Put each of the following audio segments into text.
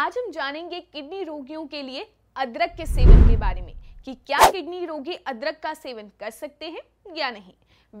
आज हम जानेंगे किडनी रोगियों के लिए अदरक के सेवन के बारे में कि क्या किडनी रोगी अदरक का सेवन कर सकते हैं या नहीं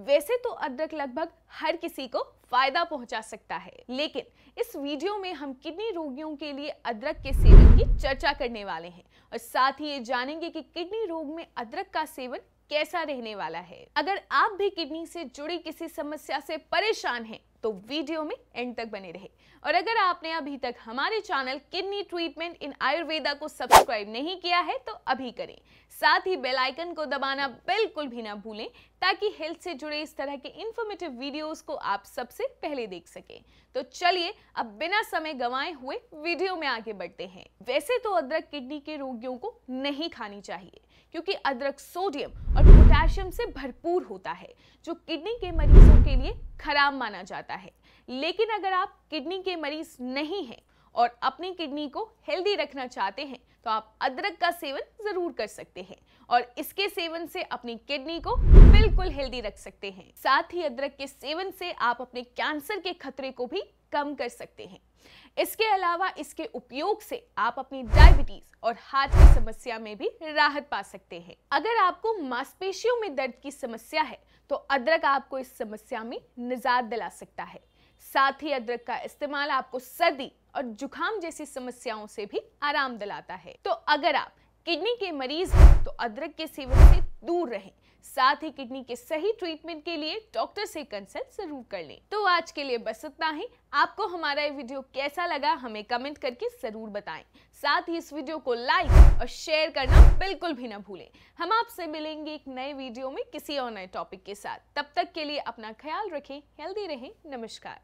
वैसे तो अदरक लगभग हर किसी को फायदा पहुंचा सकता है लेकिन इस वीडियो में हम किडनी रोगियों के लिए अदरक के सेवन की चर्चा करने वाले हैं और साथ ही ये जानेंगे कि किडनी रोग में अदरक का सेवन कैसा रहने वाला है अगर आप भी किडनी से जुड़ी किसी समस्या से परेशान हैं तो वीडियो में एंड तक बने रहे और अगर आपने अभी तक हमारे channel kidney treatment in Ayurveda को सब्सक्राइब नहीं किया है तो अभी करें साथ ही बेल आइकन को दबाना बिल्कुल भी ना भूलें ताकि हेल्थ से जुड़े इस तरह के इंफॉर्मेटिव वीडियोस को आप सबसे पहले देख सकें तो चलिए अब बिना समय गंवाए हुए वीडियो में आगे बढ़ते हैं वैसे तो अदरक किडनी के रोगियों को नहीं खानी चाहिए क्योंकि अदरक सोडियम और पोटेशियम से भरपूर होता है जो किडनी के मरीजों के लिए खराब माना जाता है लेकिन अगर आप किडनी के मरीज नहीं हैं और अपनी किडनी को हेल्दी रखना चाहते हैं तो आप अदरक का सेवन जरूर कर सकते हैं और इसके सेवन से अपनी किडनी को बिल्कुल हेल्दी रख सकते हैं साथ ही अदरक के सेवन से आप अपने कैंसर के खतरे को भी कम कर सकते हैं इसके अलावा इसके उपयोग से आप अपनी डायबिटीज और हार्ट की समस्या में भी राहत पा सकते हैं अगर आपको मांसपेशियों में दर्द की समस्या है तो अदरक आपको इस समस्या में निजात दिला सकता है साथ ही अदरक का इस्तेमाल आपको सर्दी और जुकाम जैसी समस्याओं से भी आराम दिलाता है तो अगर आप किडनी के मरीज हैं तो अदरक के सेवन से दूर रहें साथ ही किडनी के सही ट्रीटमेंट के लिए डॉक्टर से कंसल्ट जरूर कर लें तो आज के लिए बस इतना ही आपको हमारा ये वीडियो कैसा लगा हमें कमेंट करके जरूर बताएं साथ ही इस वीडियो को लाइक और शेयर करना बिल्कुल भी ना भूलें हम आपसे मिलेंगे एक नए वीडियो में किसी और नए टॉपिक के साथ तब तक के लिए अपना ख्याल रखें हेल्दी रहें नमस्कार